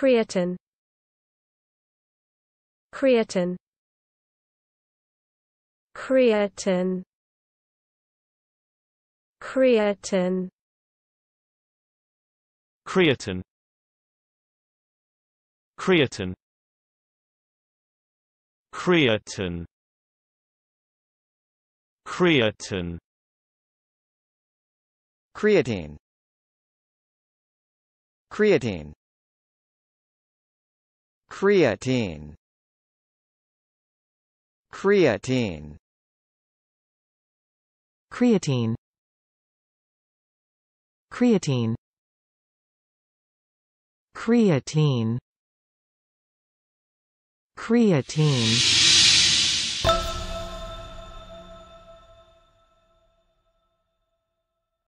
creatine creatine creatine creatine creatine creatine creatine creatine creatine creatine creatine creatine creatine creatine creatine creatine